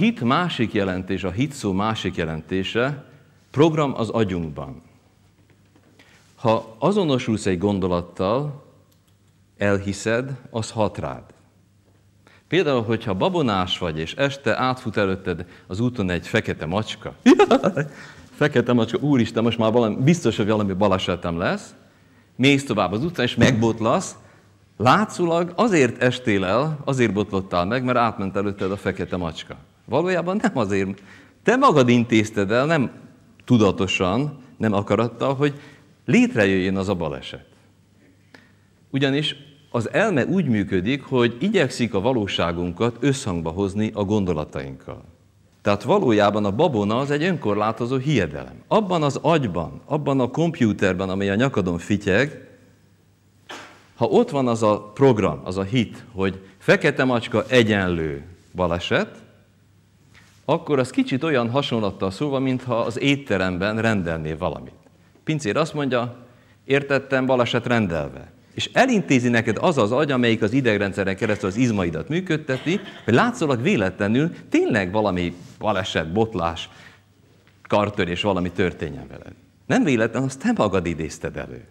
hit másik jelentése, a hit szó másik jelentése program az agyunkban. Ha azonosulsz egy gondolattal, elhiszed, az hat rád. Például, hogyha babonás vagy, és este átfut előtted az úton egy fekete macska. fekete macska, úristen, most már valami, biztos, hogy valami balesetem lesz. Mész tovább az utcán, és megbotlasz. Látszólag azért estél el, azért botlottál meg, mert átment előtted a fekete macska. Valójában nem azért. Te magad intézted el, nem tudatosan, nem akarattal, hogy létrejöjjön az a baleset. Ugyanis az elme úgy működik, hogy igyekszik a valóságunkat összhangba hozni a gondolatainkkal. Tehát valójában a babona az egy önkorlátozó hiedelem. Abban az agyban, abban a kompjúterben, amely a nyakadon fityeg, ha ott van az a program, az a hit, hogy fekete macska egyenlő baleset, akkor az kicsit olyan hasonlattal szólva, mintha az étteremben rendelné valamit. Pincér azt mondja, értettem, baleset rendelve. És elintézi neked az az agy, amelyik az idegrendszeren keresztül az izmaidat működteti, hogy látszólag véletlenül tényleg valami baleset, botlás, kartörés, valami történjen veled. Nem véletlen, azt te magad idézted elő.